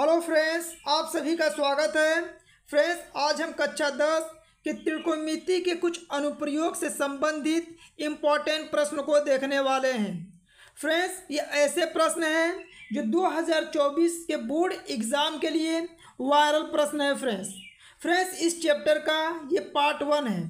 hello friends आप सभी का स्वागत है फ्रेंड्स आज हम कक्षा दस के त्रिकोमिति के कुछ अनुप्रयोग से संबंधित इम्पॉर्टेंट प्रश्न को देखने वाले हैं फ्रेंड्स ये ऐसे प्रश्न हैं जो 2024 के बोर्ड एग्ज़ाम के लिए वायरल प्रश्न है फ्रेंड्स फ्रेंड्स इस चैप्टर का ये पार्ट वन है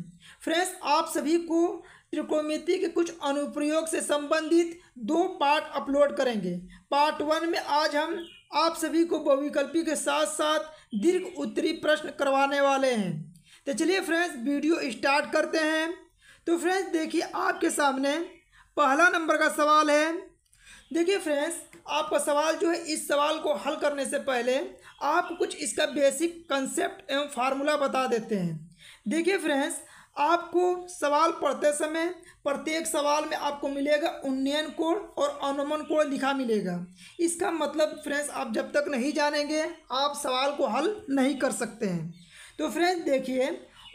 फ्रेंड्स आप सभी को त्रिकोमिति के कुछ अनुप्रयोग से संबंधित दो पार्ट अपलोड करेंगे पार्ट वन में आज हम आप सभी को बहुविकल्पी के साथ साथ दीर्घ उत्तरी प्रश्न करवाने वाले हैं तो चलिए फ्रेंड्स वीडियो स्टार्ट करते हैं तो फ्रेंड्स देखिए आपके सामने पहला नंबर का सवाल है देखिए फ्रेंड्स आपका सवाल जो है इस सवाल को हल करने से पहले आप कुछ इसका बेसिक कंसेप्ट एवं फार्मूला बता देते हैं देखिए फ्रेंड्स आपको सवाल पढ़ते समय प्रत्येक सवाल में आपको मिलेगा उन्नयन कोण और अनुमन कोण लिखा मिलेगा इसका मतलब फ्रेंड्स आप जब तक नहीं जानेंगे आप सवाल को हल नहीं कर सकते हैं तो फ्रेंड्स देखिए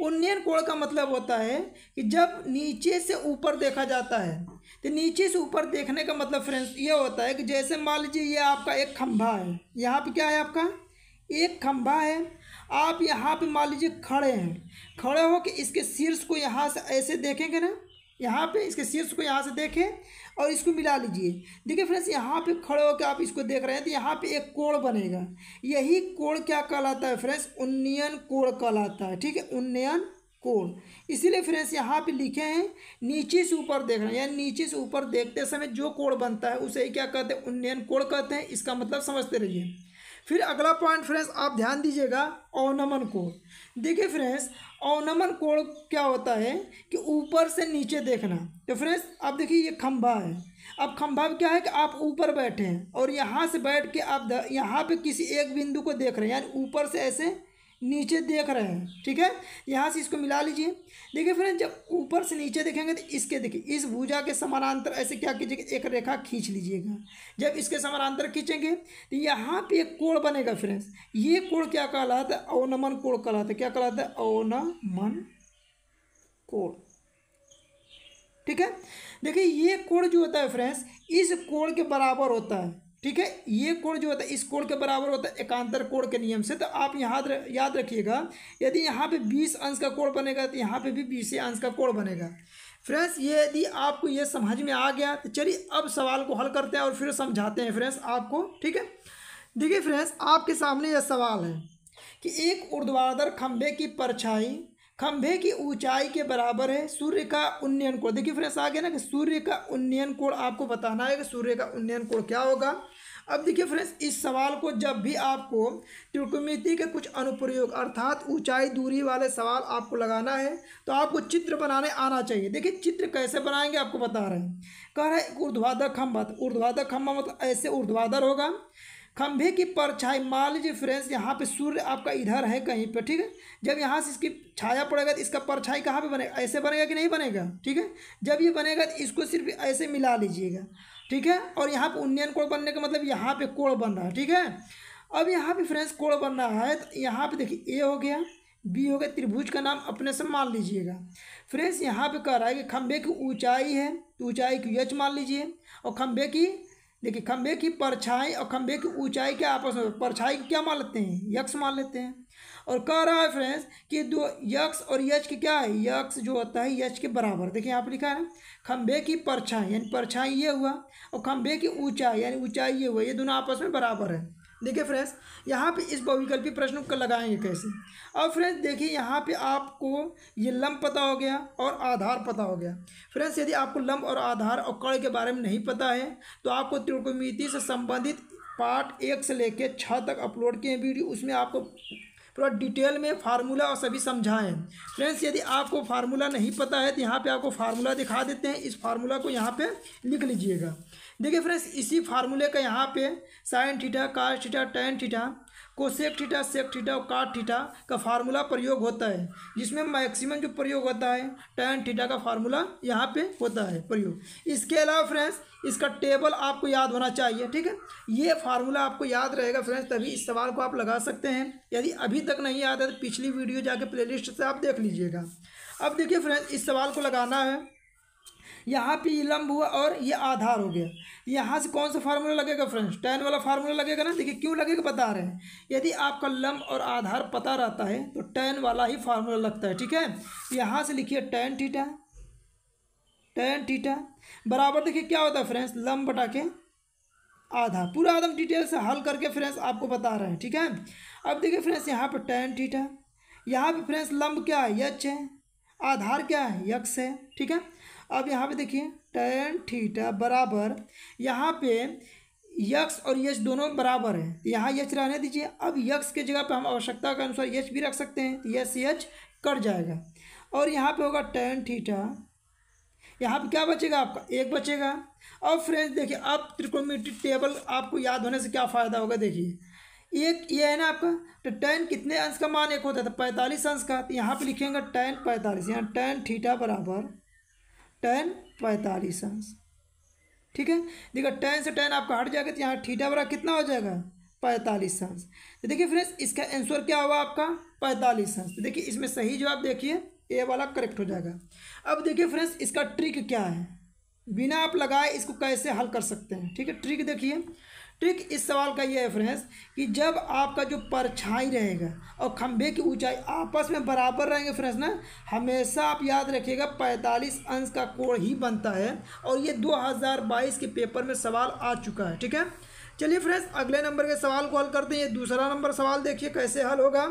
उन्नयन कोण का मतलब होता है कि जब नीचे से ऊपर देखा जाता है तो नीचे से ऊपर देखने का मतलब फ्रेंड्स ये होता है कि जैसे मान लीजिए ये आपका एक खंभा है यहाँ पर क्या है आपका एक खंभा है आप यहाँ पे मान लीजिए खड़े हैं खड़े हो कि इसके शीर्ष को यहाँ से ऐसे देखेंगे ना यहाँ पे इसके शीर्ष को यहाँ से देखें और इसको मिला लीजिए देखिए फ्रेंड्स यहाँ पे खड़े होकर आप इसको देख रहे हैं तो यहाँ पे एक कोण बनेगा यही कोण क्या कहलाता है फ्रेंड्स उन्नयन कोण कहलाता है ठीक है उन्नयन कोण इसीलिए फ्रेंड्स यहाँ पे लिखे हैं नीचे से ऊपर देख रहे हैं यानी नीचे से ऊपर देखते समय जो कोण बनता है उसे क्या कहते हैं उन्नयन कोण कहते हैं इसका मतलब समझते रहिए फिर अगला पॉइंट फ्रेंड्स आप ध्यान दीजिएगा अवनमन कोण देखिए फ्रेंड्स अवनमन कोण क्या होता है कि ऊपर से नीचे देखना तो फ्रेंड्स अब देखिए ये खंभा है अब खंभा क्या है कि आप ऊपर बैठे हैं और यहाँ से बैठ के आप यहाँ पे किसी एक बिंदु को देख रहे हैं यानी ऊपर से ऐसे नीचे देख रहे हैं ठीक है यहाँ से इसको मिला लीजिए देखिए फ्रेंड जब ऊपर से नीचे देखेंगे तो इसके देखिए इस भुजा के समानांतर ऐसे क्या कीजिएगा एक रेखा खींच लीजिएगा जब इसके समानांतर खींचेंगे तो यहाँ पे एक कोण बनेगा फ्रेंड्स ये कोण क्या कहलाता है अवनमन कोण कहलाता है क्या कहलाता है अवनमन कोण ठीक है देखिए ये कोण जो होता है फ्रेंड्स इस कोण के बराबर होता है ठीक है ये कोण जो होता है इस कोण के बराबर होता है एकांतर कोण के नियम से तो आप यहाँ याद रखिएगा यदि यहाँ पे बीस अंश का कोण बनेगा तो यहाँ पे भी बीस अंश का कोण बनेगा फ्रेंड्स ये यदि आपको ये समझ में आ गया तो चलिए अब सवाल को हल करते हैं और फिर समझाते हैं फ्रेंड्स आपको ठीक है देखिए फ्रेंड्स आपके सामने यह सवाल है कि एक उर्द्वादर खंभे की परछाई खंभे की ऊंचाई के बराबर है सूर्य का उन्नयन कोण देखिए फ्रेंड्स आ गया ना कि सूर्य का उन्नयन कोण आपको बताना है कि सूर्य का उन्नयन कोण क्या होगा अब देखिए फ्रेंड्स इस सवाल को जब भी आपको त्रिकोणमिति के कुछ अनुप्रयोग अर्थात ऊंचाई दूरी वाले सवाल आपको लगाना है तो आपको चित्र बनाने आना चाहिए देखिए चित्र कैसे बनाएंगे आपको बता रहे हैं कह रहे हैं ऊर्ध्वाधर खम्भा तो ऊर्ध्वाधर खम्भा मतलब ऐसे ऊर्ध्वाधर होगा खंभे की परछाई मान लीजिए फ्रेंड्स यहाँ पे सूर्य आपका इधर है कहीं पे ठीक है जब यहाँ से इसकी छाया पड़ेगा तो इसका परछाई कहाँ पे बनेगा ऐसे बनेगा कि नहीं बनेगा ठीक है जब ये बनेगा तो इसको सिर्फ ऐसे मिला लीजिएगा ठीक है और यहाँ पे उन्नयन कोण बनने का मतलब यहाँ पे कोण बन रहा है ठीक है अब यहाँ पर फ्रेंड्स कोड़ बन रहा है तो यहाँ पर देखिए ए हो गया बी हो गया त्रिभुज का नाम अपने से मान लीजिएगा फ्रेंड्स यहाँ पर कह रहा है कि खंभे की ऊँचाई है तो ऊँचाई की एच मान लीजिए और खंभे की देखिए खंभे की परछाई और खंभे की ऊंचाई के आपस में परछाई क्या मान लेते हैं यक्ष मान लेते हैं और कह रहा है फ्रेंड्स कि दो यक्ष और यज के क्या है यक्ष जो होता है यज के बराबर देखिए यहाँ पर लिखा है खंबे की परछाई यानी परछाई ये हुआ और खंभे की ऊंचाई यानी ऊंचाई ये हुआ ये दोनों आपस में बराबर है देखिए फ्रेंड्स यहाँ पे इस बहुविकल्पी प्रश्न को लगाएंगे कैसे अब फ्रेंड्स देखिए यहाँ पे आपको ये लंब पता हो गया और आधार पता हो गया फ्रेंड्स यदि आपको लंब और आधार और कड़ के बारे में नहीं पता है तो आपको त्रिकोमिति से संबंधित पार्ट एक से लेकर छः तक अपलोड किए हैं वीडियो उसमें आपको पूरा डिटेल में फार्मूला और सभी समझाएं फ्रेंड्स यदि आपको फार्मूला नहीं पता है तो यहाँ पे आपको फार्मूला दिखा देते हैं इस फार्मूला को यहाँ पे लिख लीजिएगा देखिए फ्रेंड्स इसी फार्मूले का यहाँ पे sin theta cos theta tan theta cosec theta sec theta और काट थीटा का फार्मूला प्रयोग होता है जिसमें मैक्सिमम जो प्रयोग होता है टेन थीटा का फार्मूला यहाँ पे होता है प्रयोग इसके अलावा फ्रेंड्स इसका टेबल आपको याद होना चाहिए ठीक है ये फार्मूला आपको याद रहेगा फ्रेंड्स तभी इस सवाल को आप लगा सकते हैं यदि अभी तक नहीं याद है तो पिछली वीडियो जाके प्ले से आप देख लीजिएगा अब देखिए फ्रेंड्स इस सवाल को लगाना है यहाँ पे लंब हुआ और ये आधार हो गया यहाँ से कौन सा फार्मूला लगेगा फ्रेंड्स टेन वाला फार्मूला लगेगा ना देखिए क्यों लगेगा बता रहे हैं यदि आपका लंब और आधार पता रहता है तो टेन वाला ही फार्मूला लगता है ठीक है यहाँ से लिखिए टेन टीटा टेन टीटा बराबर देखिए क्या होता है फ्रेंड्स लम्ब बटा के आधा पूरा आदम डिटेल से हल करके फ्रेंड्स आपको बता रहे हैं ठीक है अब देखिए फ्रेंड्स यहाँ पर टेन टीटा यहाँ पर फ्रेंड्स लंब क्या है यच है आधार क्या है यक्स है ठीक है अब यहाँ पे देखिए टेन थीटा बराबर यहाँ पे यक्स और यच दोनों बराबर हैं तो यहाँ यच रहने दीजिए अब यक्स के जगह पे हम आवश्यकता के अनुसार यच भी रख सकते हैं तो यस यच कट जाएगा और यहाँ पे होगा टेन थीटा यहाँ पे क्या बचेगा आपका एक बचेगा अब फ्रेंड्स देखिए अब त्रिकोमीट्रिक टेबल आपको याद होने से क्या फ़ायदा होगा देखिए एक ये है ना आपका तो टेन कितने अंश का मान एक होता है तो पैंतालीस अंश का तो यहाँ पे लिखेंगे टेन पैंतालीस यहाँ टेन थीटा बराबर टेन पैंतालीस अंश ठीक है देखिए टेन से टेन आपका हट जाएगा तो यहाँ ठीठा बड़ा कितना हो जाएगा पैंतालीस अंश तो देखिए फ्रेंड्स इसका आंसर क्या हुआ आपका पैंतालीस अंश तो देखिए इसमें सही जवाब देखिए ए वाला करेक्ट हो जाएगा अब देखिए फ्रेंड्स इसका ट्रिक क्या है बिना आप लगाए इसको कैसे हल कर सकते हैं ठीक है ट्रिक देखिए ठीक इस सवाल का ये है फ्रेंड्स कि जब आपका जो परछाई रहेगा और खंभे की ऊंचाई आपस में बराबर रहेंगे फ्रेंड्स ना हमेशा आप याद रखिएगा 45 अंश का कोण ही बनता है और ये 2022 के पेपर में सवाल आ चुका है ठीक है चलिए फ्रेंड्स अगले नंबर के सवाल को हल करते हैं ये दूसरा नंबर सवाल देखिए कैसे हल होगा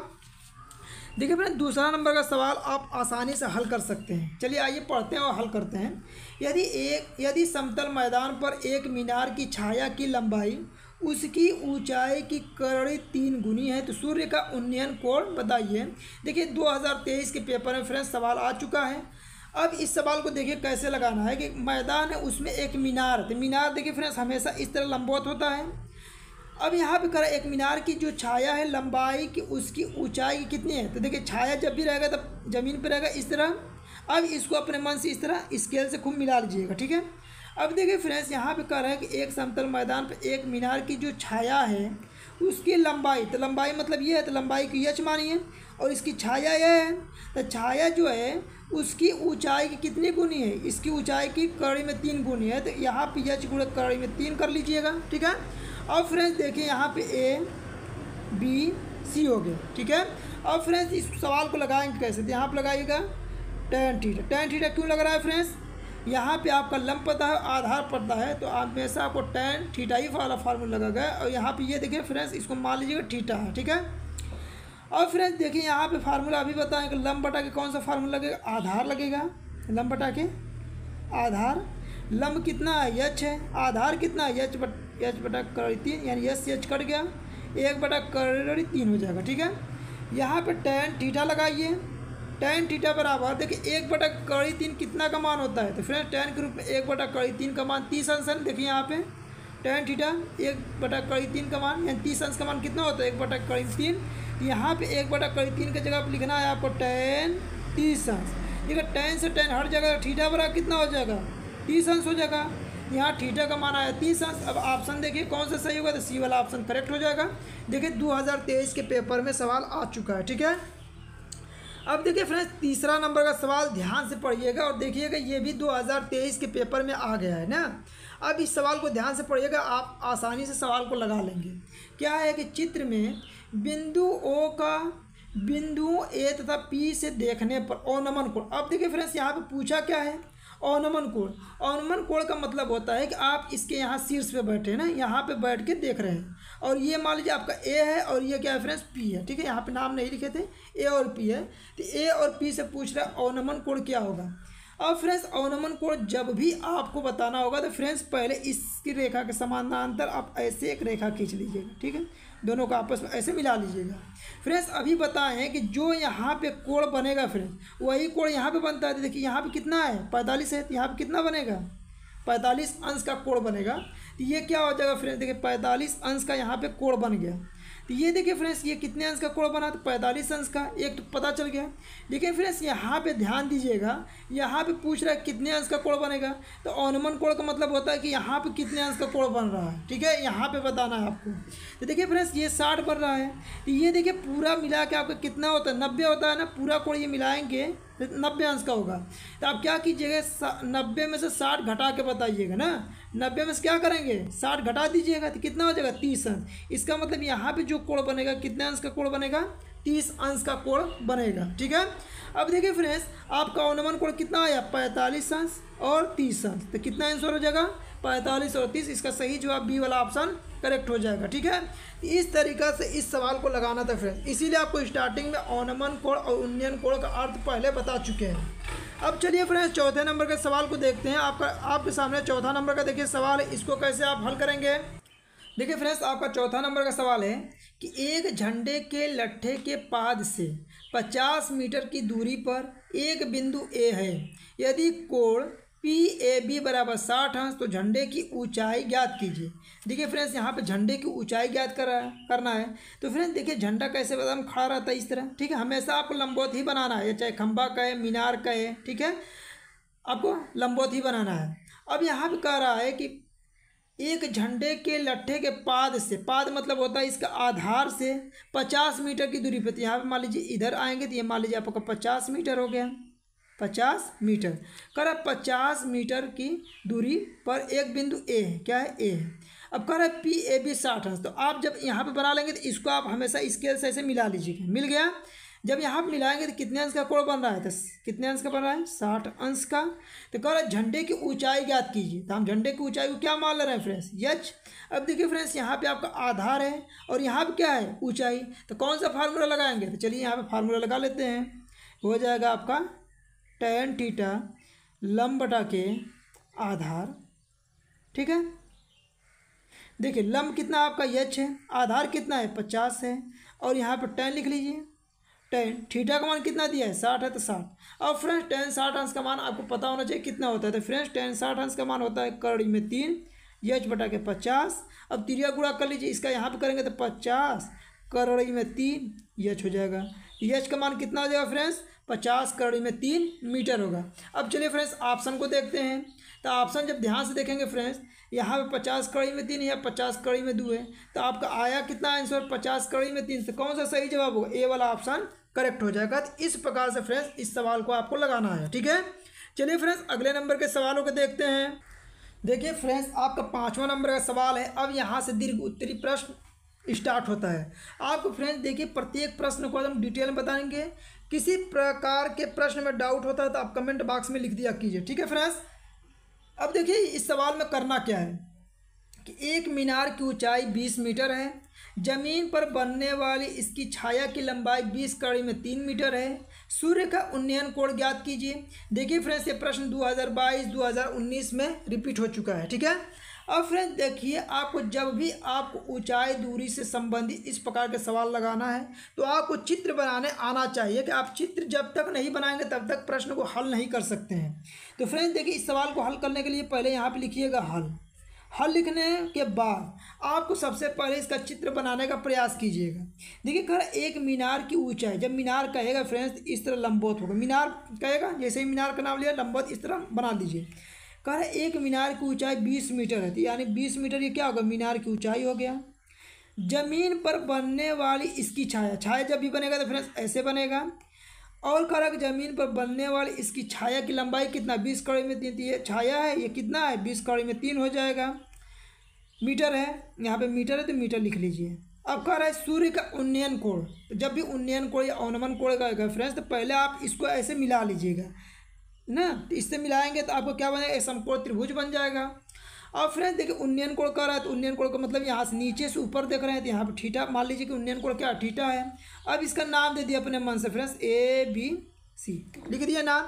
देखिए फ्रेंड दूसरा नंबर का सवाल आप आसानी से हल कर सकते हैं चलिए आइए पढ़ते हैं और हल करते हैं यदि एक यदि समतल मैदान पर एक मीनार की छाया की लंबाई उसकी ऊंचाई की कड़ी तीन गुनी है तो सूर्य का उन्नयन कोण बताइए देखिए 2023 के पेपर में फ्रेंड सवाल आ चुका है अब इस सवाल को देखिए कैसे लगाना है कि मैदान है उसमें एक मीनार तो मीनार देखिए फ्रेंड्स हमेशा इस तरह लंबवत होता है अब यहाँ पे करा एक मीनार की जो छाया है लंबाई की उसकी ऊंचाई कितनी है तो देखिए छाया जब भी रहेगा तब ज़मीन पर रहेगा इस तरह अब इसको अपने मन से इस तरह स्केल से खूब मिला लीजिएगा ठीक है अब देखिए फ्रेंड्स यहाँ पे कह रहा है कि एक समतल मैदान पर एक मीनार की जो छाया है उसकी लंबाई तो लंबाई मतलब ये है तो लंबाई की यच मानिए और इसकी छाया यह है तो छाया जो है उसकी ऊंचाई की कितनी गुनी है इसकी ऊंचाई की कड़ी में तीन गुनी है तो यहाँ पर यच गुड़े कड़ी में तीन कर लीजिएगा ठीक है अब फ्रेंड्स देखिए यहाँ पे ए बी सी हो गए ठीक है अब फ्रेंड्स इस सवाल को लगाएंगे कैसे तो यहाँ पर लगाइएगा टेन थीटा टेन थीटा क्यों लग रहा है फ्रेंड्स यहाँ पे आपका लंब पता है आधार पड़ता है तो आप हमेशा आपको टेन थीटा ही वाला फार्मूला लगा गया और यहाँ पे ये देखिए फ्रेंड्स इसको मान लीजिएगा थीटा है ठीक है और फ्रेंड्स देखिए यहाँ पे फार्मूला अभी बताएं कि लंब बटा के कौन सा फार्मूला लगेगा आधार लगेगा लंब बटा के आधार लंब कितना है यच है आधार कितना है यच बट एच बटा करोड़ी तीन यानी एस सी एच कट गया एक बटा करोड़ी तीन हो जाएगा ठीक है यहाँ पे टेन टीटा लगाइए टेन टीटा बराबर देखिए एक बटा कड़ी तीन कितना का मान होता है तो फ्रेंड्स टेन के रूप में एक बटा कड़ी तीन का मान तीस अंश है देखिए यहाँ पे टेन टीटा एक बटा कड़ी तीन का मान यानी तीस अंश का मान कितना होता है एक बटा कड़ी तीन यहाँ पे एक बटा कड़ी तीन की जगह पर लिखना है आपको टेन तीस अंश देखिए टेन से टेन हर जगह ठीठा बराबर कितना हो जाएगा तीस अंश हो जाएगा यहाँ ठीठा का माना है तीस अब ऑप्शन देखिए कौन सा सही होगा तो सी वाला ऑप्शन करेक्ट हो जाएगा देखिए 2023 के पेपर में सवाल आ चुका है ठीक है अब देखिए फ्रेंड्स तीसरा नंबर का सवाल ध्यान से पढ़िएगा और देखिएगा ये भी 2023 के पेपर में आ गया है ना अब इस सवाल को ध्यान से पढ़िएगा आप आसानी से सवाल को लगा लेंगे क्या है कि चित्र में बिंदु ओ का बिंदु ए तथा पी से देखने पर ओ नमन को अब देखिए फ्रेंड्स यहाँ पे पूछा क्या है अनुमन कोण अनुमन कोण का मतलब होता है कि आप इसके यहाँ शीर्ष पे बैठे हैं ना यहाँ पे बैठ के देख रहे हैं और ये मान लीजिए आपका ए है और ये क्या है पी है ठीक है यहाँ पे नाम नहीं लिखे थे ए और पी है तो ए और पी से पूछ रहे अनुमन कोण क्या होगा अब फ्रेंड्स अवनमन कोण जब भी आपको बताना होगा तो फ्रेंड्स पहले इसकी रेखा के समानांतर आप ऐसे एक रेखा खींच लीजिएगा ठीक है दोनों को आपस में ऐसे मिला लीजिएगा फ्रेंड्स अभी बताएं कि जो यहाँ पे कोड़ बनेगा फ्रेंड्स वही कोड़ यहाँ पे बनता है देखिए यहाँ पे कितना है पैंतालीस है यहाँ पे कितना बनेगा पैंतालीस अंश का कोड़ बनेगा तो ये क्या हो जाएगा फ्रेंड्स देखिए पैंतालीस अंश का यहाँ पर कोड़ बन गया तो ये देखिए फ्रेंड्स ये कितने अंश का कोण बना तो पैंतालीस अंश का एक तो पता चल गया लेकिन फ्रेंड्स यहाँ पे ध्यान दीजिएगा यहाँ पे पूछ रहा है कितने अंश का कोण बनेगा तो अनुमन कोण का मतलब होता है कि यहाँ पे कितने अंश का कोण बन रहा है ठीक है यहाँ पे बताना है आपको तो देखिए फ्रेंड्स ये साठ बन रहा है तो ये देखिए पूरा मिला के आपका कितना होता है नब्बे होता है ना पूरा कोण ये मिलाएंगे नब्बे अंश का होगा तो आप क्या कीजिएगा नब्बे में से साठ घटा के बताइएगा ना नब्बे में से क्या करेंगे साठ घटा दीजिएगा तो कितना हो जाएगा तीस अंश इसका मतलब यहाँ पे जो कोण बनेगा कितने अंश का कोण बनेगा तीस अंश का कोण बनेगा ठीक है अब देखिए फ्रेंड्स आपका अनुमान कोण कितना आया पैंतालीस अंश और तीस अंश तो कितना आंसर हो जाएगा पैंतालीस और तीस इसका सही जवाब बी वाला ऑप्शन करेक्ट हो जाएगा ठीक है इस तरीका से इस सवाल को लगाना था फ्रेंड इसीलिए आपको स्टार्टिंग में ओनमन कोड और उन्नयन कोड का अर्थ पहले बता चुके हैं अब चलिए फ्रेंड्स चौथे नंबर के सवाल को देखते हैं आपका आपके सामने चौथा नंबर का देखिए सवाल है इसको कैसे आप हल करेंगे देखिए फ्रेंड्स आपका चौथा नंबर का सवाल है कि एक झंडे के लट्ठे के पाद से 50 मीटर की दूरी पर एक बिंदु ए है यदि कोण पी ए बी बराबर साठ अंश तो झंडे की ऊंचाई ज्ञात कीजिए देखिए फ्रेंड्स यहाँ पे झंडे की ऊंचाई ज्ञात कर रहा है करना है तो फ्रेंड्स देखिए झंडा कैसे बदाम खड़ा रहता है इस तरह ठीक है हमेशा आपको लंबोत ही बनाना है चाहे खंबा का है मीनार का है ठीक है आपको लंबोत ही बनाना है अब यहाँ पर कह रहा है कि एक झंडे के लट्ठे के पाद से पाद मतलब होता है इसका आधार से पचास मीटर की दूरी पर तो यहाँ पर मान लीजिए इधर आएंगे तो ये मान लीजिए आपका पचास मीटर हो गया पचास मीटर कह रहा है पचास मीटर की दूरी पर एक बिंदु ए है क्या है ए है अब कह रहा है पी ए बी साठ अंश तो आप जब यहाँ पे बना लेंगे तो इसको आप हमेशा स्केल से ऐसे मिला लीजिएगा मिल गया जब यहाँ पर मिलाएंगे तो कितने अंश का कोण बन रहा है तो कितने अंश का बन रहा है साठ अंश का तो कह रहा है झंडे की ऊंचाई ज्ञात कीजिए तो हम झंडे की ऊंचाई को क्या मान ले रहे हैं फ्रेंड्स यच अब देखिए फ्रेंड्स यहाँ पे आपका आधार है और यहाँ पे क्या है ऊंचाई तो कौन सा फार्मूला लगाएंगे तो चलिए यहाँ पे फार्मूला लगा लेते हैं हो जाएगा आपका टेन टीटा लम बटा के आधार ठीक है देखिए लम कितना आपका यच है आधार कितना है पचास है और यहाँ पर टेन लिख लीजिए टेन थीटा का मान कितना दिया है साठ है तो साठ अब फ्रेंड्स टेन साठ अंश का मान आपको पता होना चाहिए कितना होता है तो फ्रेंड्स टेन साठ अंश का मान होता है कड़ी में तीन यच बटा के पचास अब तिरिया गुड़ा कर लीजिए इसका यहाँ पर करेंगे तो पचास करड़ी में तीन यच हो जाएगा यच तो का मान कितना हो जाएगा फ्रेंड्स पचास करोड़ में तीन मीटर होगा अब चलिए फ्रेंड्स ऑप्शन को देखते हैं तो ऑप्शन जब ध्यान से देखेंगे फ्रेंड्स यहाँ पे पचास कड़ी में तीन या पचास कड़ी में दो है तो आपका आया कितना आंसर पचास कड़ी में तीन से कौन सा सही जवाब होगा ए वाला ऑप्शन करेक्ट हो जाएगा तो इस प्रकार से फ्रेंड्स इस सवाल को आपको लगाना है ठीक है चलिए फ्रेंड्स अगले नंबर के सवालों को देखते हैं देखिए फ्रेंड्स आपका पाँचवा नंबर का सवाल है अब यहाँ से दीर्घ उत्तरी प्रश्न स्टार्ट होता है आपको फ्रेंड्स देखिए प्रत्येक प्रश्न को हम डिटेल में बताएंगे किसी प्रकार के प्रश्न में डाउट होता है तो आप कमेंट बॉक्स में लिख दिया कीजिए ठीक है फ्रेंड्स अब देखिए इस सवाल में करना क्या है कि एक मीनार की ऊंचाई बीस मीटर है ज़मीन पर बनने वाली इसकी छाया की लंबाई बीस कड़ी में तीन मीटर है सूर्य का उन्नयन कोण ज्ञात कीजिए देखिए फ्रेंड्स ये प्रश्न 2022-2019 में रिपीट हो चुका है ठीक है अब फ्रेंड्स देखिए आपको जब भी आपको ऊंचाई दूरी से संबंधित इस प्रकार के सवाल लगाना है तो आपको चित्र बनाने आना चाहिए कि आप चित्र जब तक नहीं बनाएंगे तब तक प्रश्न को हल नहीं कर सकते हैं तो फ्रेंड्स देखिए इस सवाल को हल करने के लिए पहले यहाँ पर लिखिएगा हल हल लिखने के बाद आपको सबसे पहले इसका चित्र बनाने का प्रयास कीजिएगा देखिए खर एक मीनार की ऊंचाई जब मीनार कहेगा फ्रेंड्स इस तरह लंबोत होगा मीनार कहेगा जैसे ही मीनार का नाम लिया लंबोत इस तरह बना दीजिए कह रहे एक मीनार की ऊंचाई बीस मीटर है यानी बीस मीटर ये क्या होगा मीनार की ऊंचाई हो गया जमीन पर बनने वाली इसकी छाया छाया जब भी बनेगा तो फ्रेंड्स ऐसे बनेगा और कह कि जमीन पर बनने वाली इसकी छाया की लंबाई कितना बीस कड़ी में तीन ये छाया है ये कितना है बीस कड़ी में तीन हो जाएगा मीटर है यहाँ पर मीटर है तो मीटर लिख लीजिए अब कह रहा है सूर्य का उन्नयन कोण तो जब भी उन्नयन कोण या अवनमन कोण का फ्रेंड्स तो पहले आप इसको ऐसे मिला लीजिएगा ना तो इससे मिलाएंगे तो आपको क्या बनेगा एक समकोण त्रिभुज बन जाएगा अब फ्रेंड्स देखिए उन्नयन कोण कर रहा है तो उन्नयन कोण का मतलब यहाँ से नीचे से ऊपर देख रहे हैं तो यहाँ पर ठीठा मान लीजिए कि उन्नयन कोण क्या ठीठा है अब इसका नाम दे दिया अपने मन से फ्रेंड्स ए बी सी लिख दिया नाम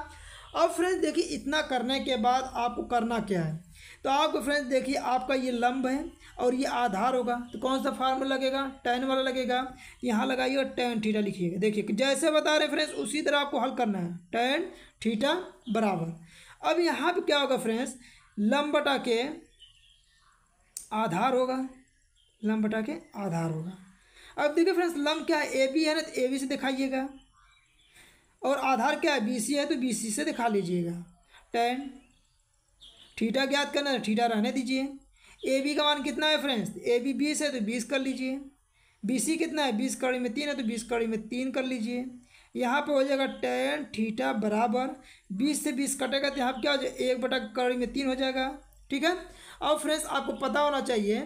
अब फ्रेंड्स देखिए इतना करने के बाद आपको करना क्या है तो आपको फ्रेंड्स देखिए आपका ये लंब है और ये आधार होगा तो कौन सा फार्मूला लगेगा टेन वाला लगेगा यहाँ लगाइएगा टेन थीटा लिखिएगा देखिए जैसे बता रहे फ्रेंड्स उसी तरह आपको हल करना है टेन थीटा बराबर अब यहाँ पर क्या होगा फ्रेंड्स लंब बटा के आधार होगा लंब बटा के आधार होगा अब देखिए फ्रेंड्स लंब क्या है ए बी है ना तो ए बी से दिखाइएगा और आधार क्या है बी सी है तो बी सी से दिखा लीजिएगा टेन ठीठा ज्ञात करना है ठीठा रहने दीजिए ए बी का मान कितना है फ्रेंड्स ए बी बीस है तो बीस कर लीजिए बी सी कितना है बीस कड़ी में तीन है तो बीस कड़ी में तीन कर लीजिए यहाँ पे हो जाएगा टेन ठीठा बराबर बीस से बीस कटेगा तो यहाँ क्या हो जाएगा एक बटा कड़ी में तीन हो जाएगा ठीक है अब फ्रेंड्स आपको पता होना चाहिए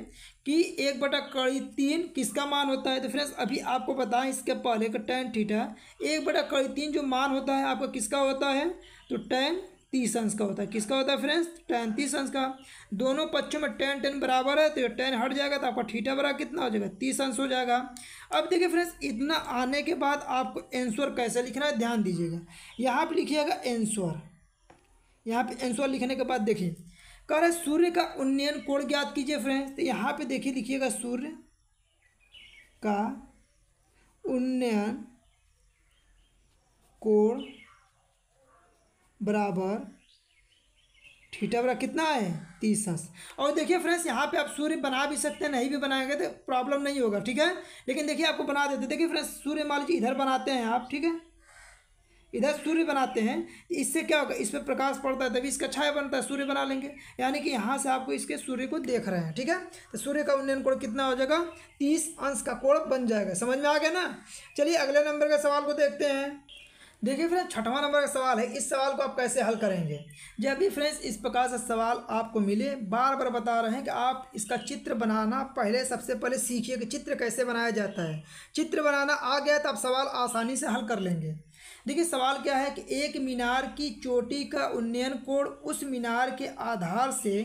कि एक बटा कड़ी तीन किसका मान होता है तो फ्रेंड्स अभी आपको पता है इसके पहले का टेन थीटा एक बटा कड़ी तीन जो मान होता है आपका किसका होता है तो टेन तीस अंश का होता है किसका होता है फ्रेंड्स टेन तीस अंश का दोनों पक्षों में टेन टेन बराबर है तो टेन हट जाएगा तो आपका ठीठा बराबर कितना हो जाएगा तीस अंश हो जाएगा अब देखिए फ्रेंड्स इतना आने के बाद आपको एंसर कैसे लिखना है ध्यान दीजिएगा यहाँ पर लिखिएगा एंसर यहाँ पर एंसर लिखने के बाद देखिए कह रहा है सूर्य का उन्नयन कोण ज्ञात कीजिए फ्रेंड्स तो यहाँ पे देखिए लिखिएगा सूर्य का उन्नयन कोण बराबर थीटा बराबर कितना है तीस अंश और देखिए फ्रेंड्स यहाँ पे आप सूर्य बना भी सकते हैं नहीं भी बनाएंगे तो प्रॉब्लम नहीं होगा ठीक है लेकिन देखिए आपको बना देते देखिए फ्रेंड्स सूर्य मान लीजिए इधर बनाते हैं आप ठीक है इधर सूर्य बनाते हैं तो इससे क्या होगा इस पर प्रकाश पड़ता है तभी इसका छाया बनता है सूर्य बना लेंगे यानी कि यहाँ से आपको इसके सूर्य को देख रहे हैं ठीक है तो सूर्य का उन्नयन कोण कितना हो जाएगा तीस अंश का कोण बन जाएगा समझ में आ गया ना चलिए अगले नंबर के सवाल को देखते हैं देखिए फ्रेंड्स छठवां नंबर का सवाल है इस सवाल को आप कैसे हल करेंगे जब भी फ्रेंड्स इस प्रकार से सवाल आपको मिले बार बार बता रहे हैं कि आप इसका चित्र बनाना पहले सबसे पहले सीखिए कि चित्र कैसे बनाया जाता है चित्र बनाना आ गया तो आप सवाल आसानी से हल कर लेंगे देखिए सवाल क्या है कि एक मीनार की चोटी का उन्नयन कोण उस मीनार के आधार से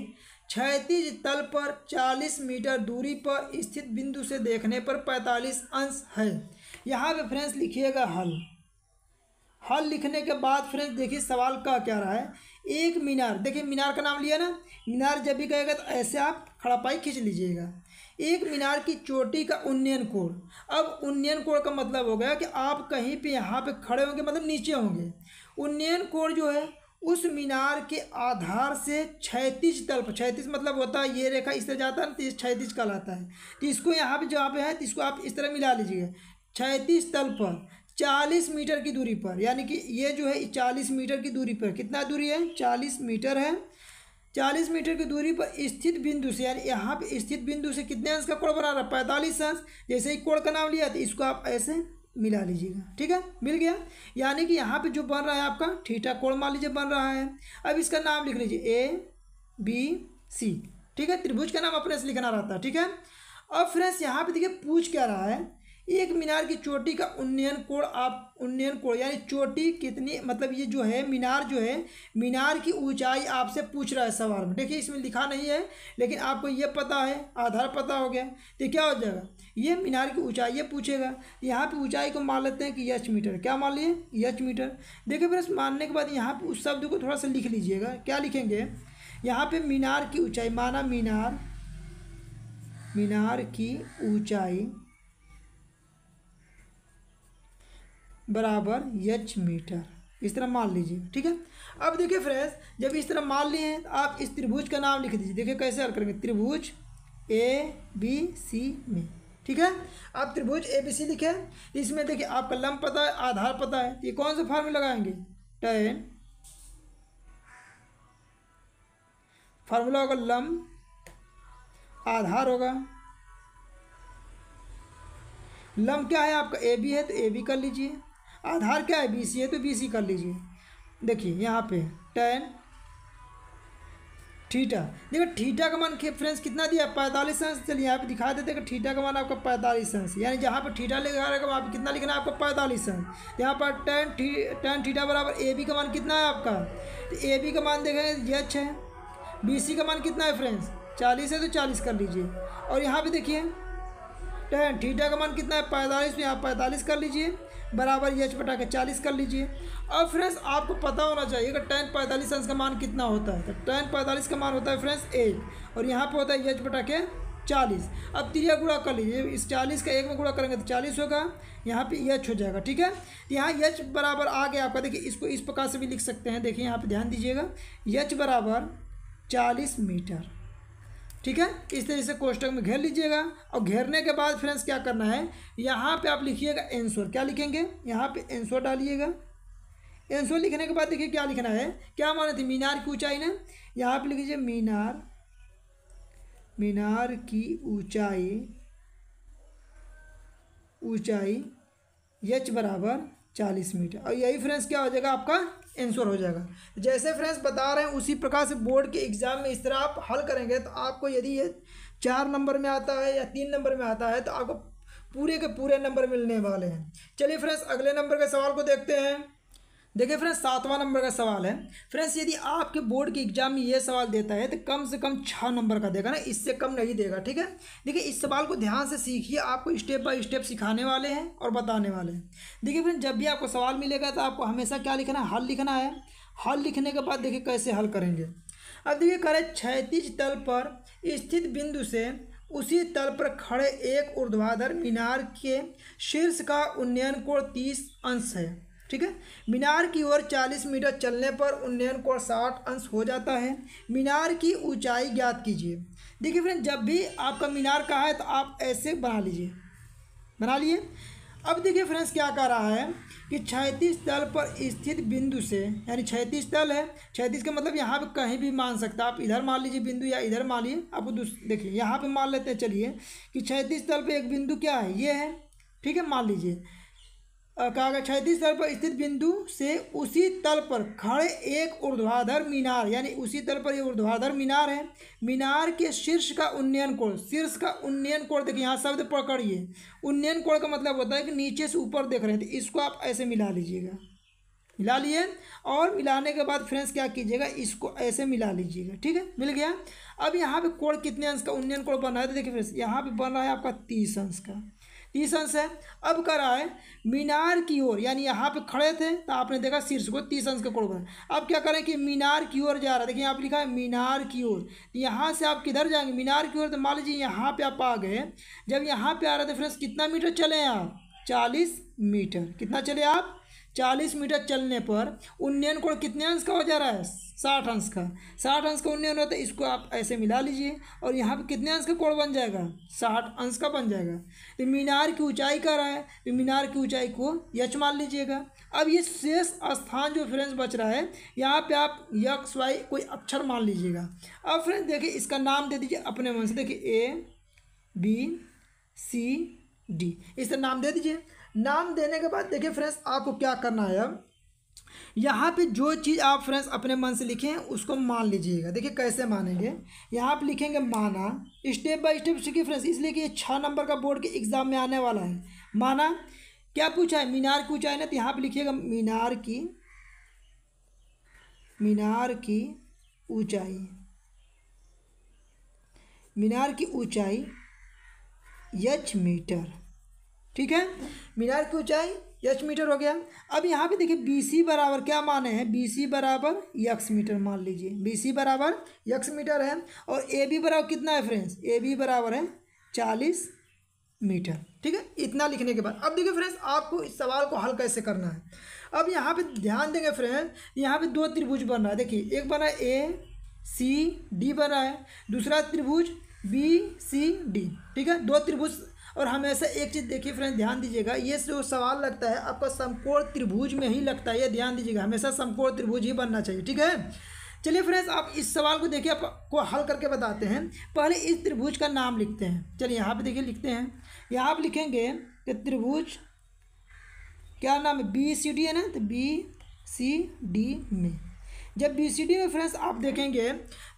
क्षैतिज तल पर 40 मीटर दूरी पर स्थित बिंदु से देखने पर 45 अंश है यहाँ पे फ्रेंड्स लिखिएगा हल हल लिखने के बाद फ्रेंड्स देखिए सवाल का क्या रहा है एक मीनार देखिए मीनार का नाम लिया ना मीनार जब भी कहेगा तो ऐसे आप खड़ापाई खींच लीजिएगा एक मीनार की चोटी का उन्नयन कोण अब उन्नयन कोण का मतलब हो गया कि आप कहीं पे यहाँ पे खड़े होंगे मतलब नीचे होंगे उन्नयन कोण जो है उस मीनार के आधार से छैतीस तल पर छैतीस मतलब होता है ये रेखा इस तरह जाता है ना छैतीस कहलाता है तो इसको यहाँ पे जहाँ पे है तो इसको आप इस तरह मिला लीजिएगा छैतीस तल पर चालीस मीटर की दूरी पर यानी कि ये जो है चालीस मीटर की दूरी पर कितना दूरी है चालीस मीटर है चालीस मीटर की दूरी पर स्थित बिंदु से यानी यहाँ पे स्थित बिंदु से कितने अंश का कोण बना रहा है पैंतालीस अंश जैसे ही कोण का नाम लिया तो इसको आप ऐसे मिला लीजिएगा ठीक है मिल गया यानी कि यहाँ पे जो बन रहा है आपका ठीठा कोण मान लीजिए बन रहा है अब इसका नाम लिख लीजिए ए बी सी ठीक है त्रिभुज का नाम अपने से लिखना रहता है ठीक है अब फ्रेंड्स यहाँ पे देखिए पूछ क्या रहा है एक मीनार की चोटी का उन्नयन कोण आप उन्नयन कोण यानी चोटी कितनी मतलब ये जो है मीनार जो है मीनार की ऊंचाई आपसे पूछ रहा है सवाल में देखिए इसमें लिखा नहीं है लेकिन आपको ये पता है आधार पता हो गया तो क्या हो जाएगा ये मीनार की ऊंचाई ये पूछेगा तो यहाँ पे ऊंचाई को मान लेते हैं कि यच मीटर क्या मान लिए यच मीटर देखिए फिर मानने के बाद यहाँ पर उस शब्द को थोड़ा सा लिख लीजिएगा क्या लिखेंगे यहाँ पर मीनार की ऊँचाई माना मीनार मीनार की ऊँचाई बराबर यच मीटर इस तरह मान लीजिए ठीक है अब देखिए फ्रेंड्स जब इस तरह मान लिए हैं तो आप इस त्रिभुज का नाम लिख दीजिए देखिए कैसे हल करेंगे त्रिभुज ए बी सी में ठीक है आप त्रिभुज ए बी सी लिखे इसमें देखिए आपका लंब पता है आधार पता है ये कौन सा फार्मूला लगाएंगे टेन फार्मूला होगा लंब आधार होगा लंब क्या है आपका ए बी है तो ए बी कर लीजिए आधार क्या है बी सी है तो बी सी कर लीजिए देखिए यहाँ पे टेन ठीटा देखो ठीटा का मान फ्रेंड्स कितना दिया पैंतालीस अंश चलिए यहाँ पे दिखा देते कि ठीठा का मान आपका पैंतालीस अंश यानी जहाँ पर ठीटा लिखा रहेगा वहाँ पर कितना लिखना है आपको पैंतालीस अंश यहाँ पर टेन थी, टेन ठीठा बराबर ए बी का मान कितना है आपका तो ए बी का मान देखें ये अच्छा है बी सी का मान कितना है फ्रेंड्स चालीस है तो चालीस कर लीजिए और यहाँ पर देखिए टेन ठीठा का मान कितना है पैंतालीस तो यहाँ पैंतालीस कर लीजिए बराबर ये एच बटा के चालीस कर लीजिए अब फ्रेंड्स आपको पता होना चाहिए कि टेन पैंतालीस अंश का मान कितना होता है तो टेन पैंतालीस का मान होता है फ्रेंड्स एक और यहाँ पर होता है एच बटा के चालीस अब तिरिया गुड़ा कर लीजिए इस चालीस का एक में गुड़ा करेंगे तो चालीस होगा यहाँ पे एच हो जाएगा ठीक है यहाँ एच बराबर आ गया आपका देखिए इसको इस प्रकार से भी लिख सकते हैं देखिए यहाँ पे ध्यान दीजिएगा एच बराबर चालीस मीटर ठीक है इस तरह से कोष्टक में घेर लीजिएगा और घेरने के बाद फ्रेंड्स क्या करना है यहाँ पे आप लिखिएगा एंसोर क्या लिखेंगे यहाँ पे एंसोर डालिएगा एंसोर लिखने के बाद देखिए क्या लिखना है क्या माने थे मीनार की ऊंचाई ने यहाँ पे लिख लीजिए मीनार मीनार की ऊंचाई ऊंचाई एच बराबर चालीस मीटर और यही फ्रेंड्स क्या हो जाएगा आपका आंसर हो जाएगा जैसे फ्रेंड्स बता रहे हैं उसी प्रकार से बोर्ड के एग्ज़ाम में इस तरह आप हल करेंगे तो आपको यदि ये चार नंबर में आता है या तीन नंबर में आता है तो आपको पूरे के पूरे नंबर मिलने वाले हैं चलिए फ्रेंड्स अगले नंबर के सवाल को देखते हैं देखिए फ्रेंड्स सातवां नंबर का सवाल है फ्रेंड्स यदि आपके बोर्ड के एग्जाम में ये सवाल देता है तो कम से कम छः नंबर का देगा ना इससे कम नहीं देगा ठीक है देखिए इस सवाल को ध्यान से सीखिए आपको स्टेप बाय स्टेप सिखाने वाले हैं और बताने वाले हैं देखिए फ्रेंड जब भी आपको सवाल मिलेगा तो आपको हमेशा क्या लिखना है हल लिखना है हल लिखने के बाद देखिए कैसे हल करेंगे अब देखिए करें क्षैतिज तल पर स्थित बिंदु से उसी तल पर खड़े एक ऊर्ध्वाधर मीनार के शीर्ष का उन्नयन कोण तीस अंश है ठीक है मीनार की ओर 40 मीटर चलने पर उन्नयन को 60 अंश हो जाता है मीनार की ऊंचाई ज्ञात कीजिए देखिए फ्रेंड जब भी आपका मीनार कहा है तो आप ऐसे बना लीजिए बना लिए अब देखिए फ्रेंड्स क्या कह रहा है कि छैतीस तल पर स्थित बिंदु से यानी छैतीस तल है छैतीस का मतलब यहाँ पे कहीं भी मान सकता है आप इधर मान लीजिए बिंदु या इधर मान लीजिए आप देखिए यहाँ पे मान लेते हैं चलिए कि छैतीस तल पे एक बिंदु क्या है ये है ठीक है मान लीजिए कहा गया तल पर स्थित बिंदु से उसी तल पर खड़े एक ऊर्ध्वाधर मीनार यानी उसी तल पर ये ऊर्ध्वाधर मीनार है मीनार के शीर्ष का उन्नयन कोण शीर्ष का उन्नयन कोण देखिए यहाँ शब्द पकड़िए उन्नयन कोण का मतलब होता है कि नीचे से ऊपर देख रहे थे इसको आप ऐसे मिला लीजिएगा मिला लिए और मिलाने के बाद फ्रेंड्स क्या कीजिएगा इसको ऐसे मिला लीजिएगा ठीक है मिल गया अब यहाँ पे कोण कितने अंश का उन्नयन कोण बन रहा है तो देखिए फ्रेंड्स यहाँ पे बन रहा है आपका तीस अंश का तीस है अब कर रहा है मीनार की ओर यानी यहाँ पे खड़े थे तो आपने देखा शीर्ष को तीस अंश का कोण बना अब क्या करें कि मीनार की ओर जा रहा है देखिए यहाँ पे लिखा है मीनार की ओर तो यहाँ से आप किधर जाएंगे मीनार की ओर तो मान लीजिए यहाँ पे आप आ गए जब यहाँ पे आ रहे थे फ्रेंड्स कितना मीटर चले आप चालीस मीटर कितना चले आप चालीस मीटर चलने पर उन्नयन कोण कितने अंश का हो जा रहा है साठ अंश का साठ अंश का उन्नयन होता है इसको आप ऐसे मिला लीजिए और यहाँ पर कितने अंश का कोण बन जाएगा साठ अंश का बन जाएगा तो मीनार की ऊंचाई का रहा है तो मीनार की ऊंचाई को यच मान लीजिएगा अब ये शेष स्थान जो फ्रेंड्स बच रहा है यहाँ पे आप यक्स वाई कोई अक्षर मान लीजिएगा अब फ्रेंड्स देखिए इसका नाम दे दीजिए अपने मन से देखिए ए बी सी डी इसका नाम दे दीजिए नाम देने के बाद देखिए फ्रेंड्स आपको क्या करना है यहाँ पे जो चीज़ आप फ्रेंड्स अपने मन से लिखें उसको मान लीजिएगा देखिए कैसे मानेंगे यहाँ आप लिखेंगे माना स्टेप बाय स्टेप सीखिए फ्रेंड्स इसलिए कि ये छः नंबर का बोर्ड के एग्ज़ाम में आने वाला है माना क्या पूछा है मीनार की ऊंचाई ना तो यहाँ पर लिखिएगा मीनार की मीनार की ऊंचाई मीनार की ऊंचाई यच मीटर ठीक है मीनार की ऊंचाई यक्ष मीटर हो गया अब यहाँ पे देखिए बी सी बराबर क्या माने हैं बी सी बराबर यक्ष मीटर मान लीजिए बी सी बराबर यक्ष मीटर है और ए बी बराबर कितना है फ्रेंड्स ए बी बराबर है चालीस मीटर ठीक है इतना लिखने के बाद अब देखिए फ्रेंड्स आपको इस सवाल को हल कैसे करना है अब यहाँ पे ध्यान देंगे फ्रेंड्स यहाँ पे दो त्रिभुज बन रहा है देखिए एक बना ए सी डी बन रहा है दूसरा त्रिभुज बी सी डी ठीक है दो त्रिभुज और हमेशा एक चीज़ देखिए फ्रेंड ध्यान दीजिएगा ये जो सवाल लगता है आपका समकोण त्रिभुज में ही लगता है ये ध्यान दीजिएगा हमेशा समकोण त्रिभुज ही बनना चाहिए ठीक है चलिए फ्रेंड्स आप इस सवाल को देखिए आपको हल करके बताते हैं पहले इस त्रिभुज का नाम लिखते हैं चलिए यहाँ पर देखिए लिखते हैं यहाँ आप लिखेंगे कि त्रिभुज क्या नाम है बी सी डी है ना तो बी सी डी में जब बी सी डी में फ्रेंड्स आप देखेंगे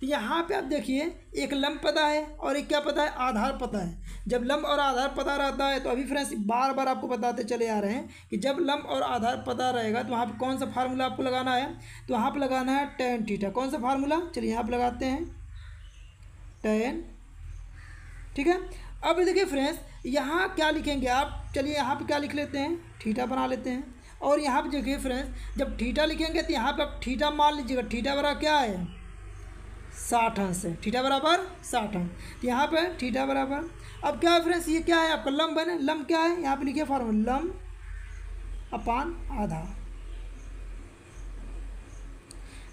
तो यहाँ पे आप देखिए एक लम्ब पता है और एक क्या पता है आधार पता है जब लम्ब और आधार पता रहता है तो अभी फ्रेंड्स बार बार आपको बताते चले आ रहे हैं कि जब लम्ब और आधार पता रहेगा तो वहाँ पर कौन सा फार्मूला आपको लगाना है तो वहाँ पर लगाना है टेन ठीठा कौन सा फार्मूला चलिए यहाँ पर लगाते हैं टेन ठीक है अब देखिए फ्रेंड्स यहाँ क्या लिखेंगे आप चलिए यहाँ पर क्या लिख लेते हैं ठीठा बना लेते हैं और यहाँ पर देखिए फ्रेंड्स जब ठीठा लिखेंगे तो यहाँ पर आप ठीठा मान लीजिएगा ठीठा बराबर क्या है साठ अंश है ठीठा बराबर साठ अंश तो यहाँ पर ठीठा बराबर अब क्या है फ्रेंड्स ये क्या है आपका लम्ब है लम लम्ब क्या है यहाँ पर लिखिए फॉर्मूला लम अपान आधा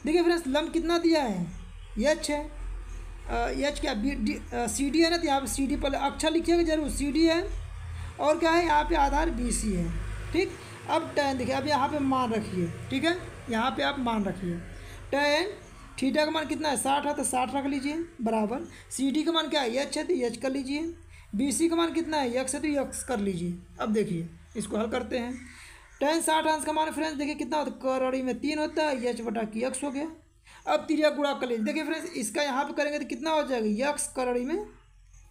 देखिए फ्रेंड्स लम्ब कितना दिया है एच है एच क्या बी डी सी डी है ना तो यहाँ पर सी डी पहले अक्षर लिखिएगा जरूर सी डी है और क्या है यहाँ पे आधार बी सी है ठीक अब टेन देखिए अब यहाँ पे मान रखिए ठीक है यहाँ पे आप मान रखिए टेन थीटा का मान कितना है साठ है तो साठ रख लीजिए बराबर सी डी का मान क्या है एच है तो एच कर लीजिए बी सी का मान कितना है यक्स है तो यक्स कर लीजिए अब देखिए इसको हल करते हैं टेन साठ अंश का मान फ्रेंड्स देखिए कितना होता है करड़ी में तीन होता है यच बटा की यक्स हो गया अब तिरिया गुड़ा कर लीजिए देखिए फ्रेंड्स इसका यहाँ पे करेंगे तो कितना हो जाएगा यक्स करड़ी में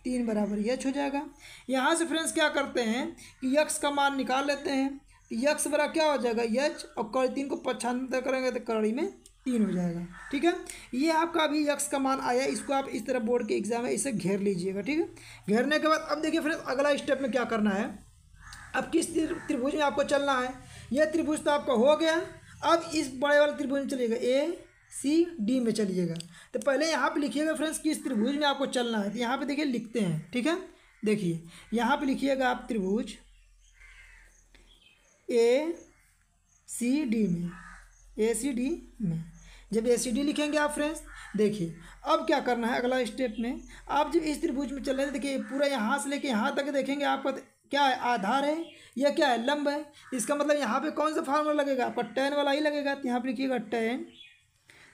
तीन बराबर यच हो जाएगा यहाँ से फ्रेंड्स क्या करते हैं कि यक्स का मान निकाल लेते हैं यक्स बड़ा क्या हो जाएगा यच और कड़ी तीन को पक्षांतर करेंगे तो कड़ी में तीन हो जाएगा ठीक है ये आपका अभी यक्स का मान आया इसको आप इस तरह बोर्ड के एग्जाम में इसे घेर लीजिएगा ठीक है घेरने के बाद अब देखिए फ्रेंड्स अगला स्टेप में क्या करना है अब किस त्रिभुज में आपको चलना है यह त्रिभुज तो आपका हो गया अब इस बड़े वाले त्रिभुज में चलिएगा ए सी डी में चलिएगा तो पहले यहाँ पे लिखिएगा फ्रेंड्स किस त्रिभुज में आपको चलना है तो यहाँ पे देखिए लिखते हैं ठीक है देखिए यहाँ पे लिखिएगा आप त्रिभुज ए सी डी में ए सी डी में जब ए सी डी लिखेंगे आप फ्रेंड्स देखिए अब क्या करना है अगला स्टेप में आप जब इस त्रिभुज में चल रहे हैं देखिए पूरा यहाँ से लेके यहाँ तक देखेंगे आपका तो क्या है आधार है या क्या है लंब है इसका मतलब यहाँ पे कौन सा फार्मूला लगेगा आपका टेन वाला ही लगेगा तो यहाँ पर लिखिएगा टेन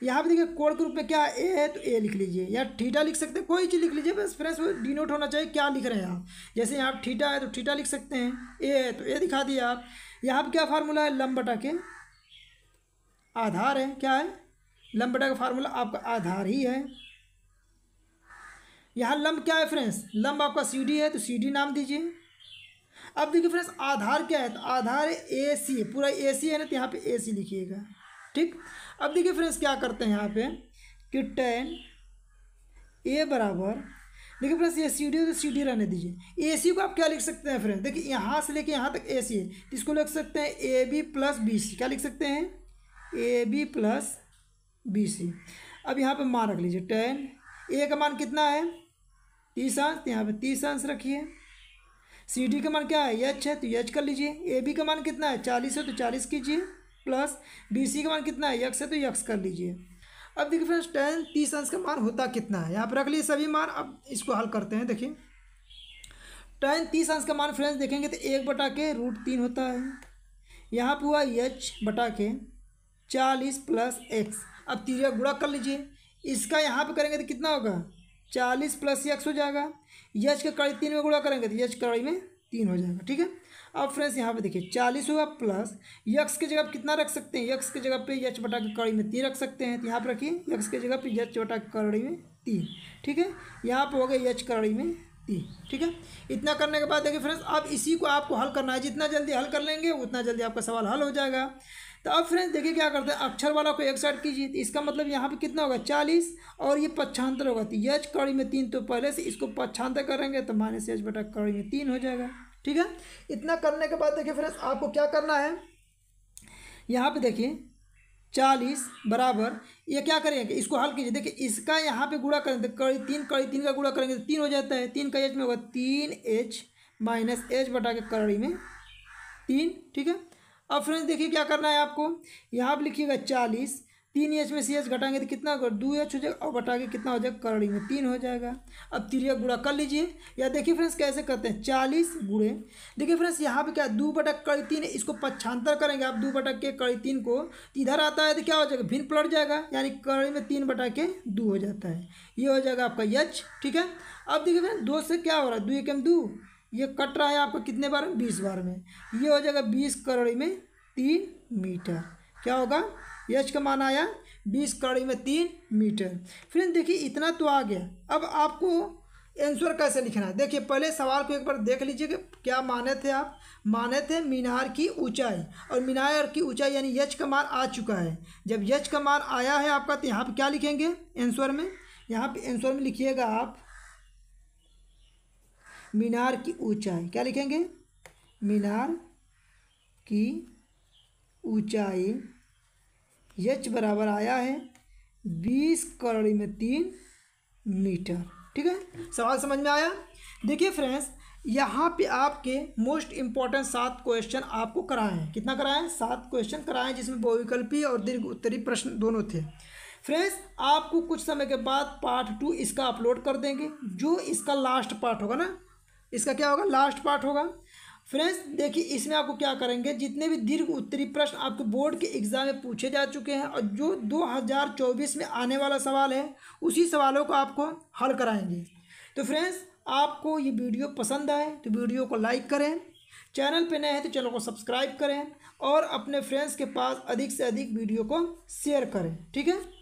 यहाँ पे देखिए कोड के रूप में क्या ए है तो ए लिख लीजिए या ठीटा लिख सकते हैं कोई चीज़ लिख लीजिए बस फ्रेंड्स वो डिनोट होना चाहिए क्या लिख रहे हैं आप जैसे यहाँ ठीठा है तो ठीटा लिख सकते हैं ए है तो ए दिखा दिए आप यहाँ पर क्या फार्मूला है लम्बटा बटा के आधार है क्या है लम्बटा बटा का फार्मूला आपका आधार ही है यहाँ लंब क्या है फ्रेंड्स लंब आपका सी डी है तो सी डी नाम दीजिए अब देखिए फ्रेंड्स आधार क्या है तो आधार ए सी है पूरा ए सी है ना तो यहाँ पे ए सी लिखिएगा ठीक अब देखिए फ्रेंड्स क्या करते हैं यहाँ पे कि टेन ए बराबर देखिए फ्रेंड्स ये सी डी तो सी डी रहने दीजिए ए सी को आप क्या लिख सकते हैं फ्रेंड देखिए यहाँ से लेके यहाँ तक ए सी है तो इसको लिख सकते हैं A B plus B C क्या लिख सकते हैं A B plus B C अब यहाँ पर मान रख लीजिए टेन ए का मान कितना है तीस अंश यहाँ पर तीस अंश रखिए सी डी का मान क्या है एच है तो एच कर लीजिए ए बी का मान कितना है चालीस है तो चालीस कीजिए प्लस बी सी का मान कितना है यक्स है तो यक्स कर लीजिए अब देखिए फ्रेंड्स टेन तीस अंश का मान होता कितना है यहाँ पर रख लिए सभी मान अब इसको हल करते हैं देखिए टेन तीस अंश का मान फ्रेंड्स देखेंगे तो एक बटा के रूट तीन होता है यहाँ पर हुआ एच बटा के चालीस प्लस एक्स अब तीजा गुड़ा कर लीजिए इसका यहाँ पर करेंगे तो कितना होगा चालीस प्लस एक्स हो जाएगा यच के कड़ी तीन में गुड़ा करेंगे तो यच कड़ी में तीन हो जाएगा ठीक है अब फ्रेंड्स यहाँ पे देखिए चालीस होगा प्लस यक्स की जगह कितना रख सकते हैं यक्स की जगह पे यच बटा के कड़ी में तीन रख सकते हैं तो यहाँ पर रखिए यक्स की जगह पे यच बटा के कड़ी में तीन ठीक है यहाँ पर हो गया यच कड़ी में तीन ठीक है इतना करने के बाद देखिए फ्रेंड्स अब इसी को आपको हल करना है जितना जल्दी हल कर लेंगे उतना जल्दी आपका सवाल हल हो जाएगा तो अब फ्रेंड्स देखिए क्या करते हैं अक्षर वाला को एक साइड कीजिए तो इसका मतलब यहाँ पे कितना होगा चालीस और ये पच्छांतर होगा तो यच कड़ी में तीन तो पहले से इसको पच्छांतर करेंगे तो माइनस यच बटा कड़ी में तीन हो जाएगा ठीक है इतना करने के बाद देखिए फ्रेंड्स आपको क्या करना है यहाँ पे देखिए चालीस बराबर ये क्या करेंगे इसको हल कीजिए देखिए इसका यहाँ पे गुड़ा करेंगे तो कड़ी तीन कड़ी तीन का गुड़ा करेंगे तो तीन हो जाता है तीन का एच में होगा तीन एच माइनस एच बटा के कड़ी में तीन ठीक है अब फ्रेंड्स देखिए क्या करना है आपको यहाँ पर लिखिएगा चालीस तीन एच में सी एच घटाएंगे तो कितना दो एच हो जाएगा और घटा के कितना हो जाएगा करड़ी में तीन हो जाएगा अब तिरिया गुड़ा कर लीजिए या देखिए फ्रेंड्स कैसे करते हैं चालीस गुड़े देखिए फ्रेंड्स यहाँ पे क्या दो बटक कड़ी तीन इसको पक्षांतर करेंगे आप दो बटक के कड़ी तीन को इधर आता है तो क्या हो जाएगा भिन्न पलट जाएगा यानी कड़ी में तीन बटा के दो हो जाता है ये हो जाएगा आपका यच ठीक है अब देखिए फ्रेंड दो से क्या हो रहा है दो एक एम दो ये कट रहा है आपका कितने बार बीस बार में ये हो जाएगा बीस करोड़ी में तीन मीटर क्या होगा एच का मान आया बीस कड़ी में तीन मीटर फ्रेंड देखिए इतना तो आ गया अब आपको आंसर कैसे लिखना है देखिए पहले सवाल को एक बार देख लीजिए कि क्या माने थे आप माने थे मीनार की ऊंचाई और मीनार की ऊंचाई यानी यच का मान आ चुका है जब यच का मान आया है आपका तो यहाँ पर क्या लिखेंगे आंसर में यहाँ पे आंसर में लिखिएगा आप मीनार की ऊंचाई क्या लिखेंगे मीनार की ऊंचाई एच बराबर आया है बीस करोड़ी में तीन मीटर ठीक है सवाल समझ में आया देखिए फ्रेंड्स यहाँ पे आपके मोस्ट इम्पॉर्टेंट सात क्वेश्चन आपको कराएं कितना कराएं सात क्वेश्चन कराएं जिसमें बहुविकल्पी और दीर्घ उत्तरी प्रश्न दोनों थे फ्रेंड्स आपको कुछ समय के बाद पार्ट टू इसका अपलोड कर देंगे जो इसका लास्ट पार्ट होगा ना इसका क्या होगा लास्ट पार्ट होगा फ्रेंड्स देखिए इसमें आपको क्या करेंगे जितने भी दीर्घ उत्तरी प्रश्न आपके बोर्ड के एग्जाम में पूछे जा चुके हैं और जो 2024 में आने वाला सवाल है उसी सवालों को आपको हल कराएंगे तो फ्रेंड्स आपको ये वीडियो पसंद आए तो वीडियो को लाइक करें चैनल पर नए हैं तो चैनल को सब्सक्राइब करें और अपने फ्रेंड्स के पास अधिक से अधिक वीडियो को शेयर करें ठीक है